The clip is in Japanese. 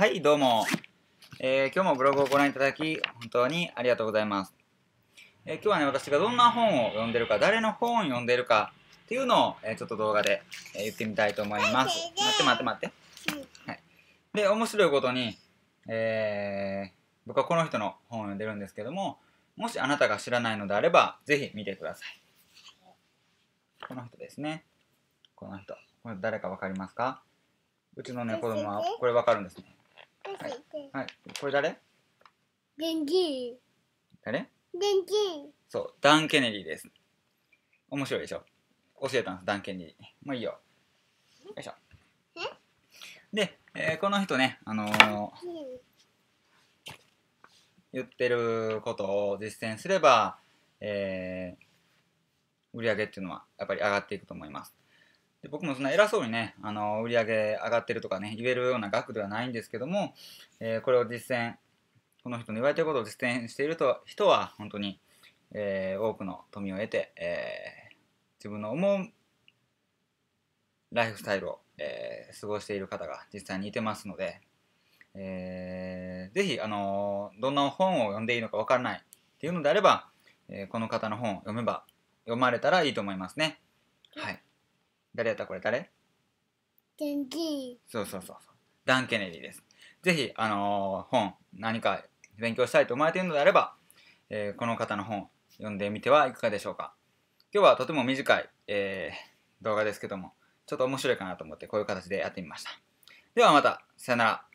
はい、どうも。えー、今日もブログをご覧いただき、本当にありがとうございます。えー、今日はね、私がどんな本を読んでるか、誰の本を読んでるかっていうのを、えー、ちょっと動画で、え言ってみたいと思います。待って待って待って。はい。で、面白いことに、え僕はこの人の本を読んでるんですけども、もしあなたが知らないのであれば、ぜひ見てください。この人ですね。この人。これ誰かわかりますかうちのね、子供はこれわかるんですね。はいこれ誰元気誰元気そうダン・ケネディです面白いでしょ教えたんですダン・ケネディもういいよよいしょで、えー、この人ねあのー、言ってることを実践すれば、えー、売り上げっていうのはやっぱり上がっていくと思いますで僕もそんな偉そうにね、あの、売り上げ上がってるとかね、言えるような額ではないんですけども、えー、これを実践、この人の言われてることを実践していると人は、本当に、えー、多くの富を得て、えー、自分の思うライフスタイルを、え過ごしている方が実際にいてますので、えー、ぜひ、あのどんな本を読んでいいのかわからないっていうのであれば、えこの方の本を読めば、読まれたらいいと思いますね。はい。誰やったこれ誰ンキー。そうそうそうそう。ダン・ケネディです。ぜひ、あのー本、何か勉強したいと思われているのであれば、えーこの方の本、読んでみてはいかがでしょうか。今日はとても短い、えー動画ですけども、ちょっと面白いかなと思って、こういう形でやってみました。ではまた、さよなら。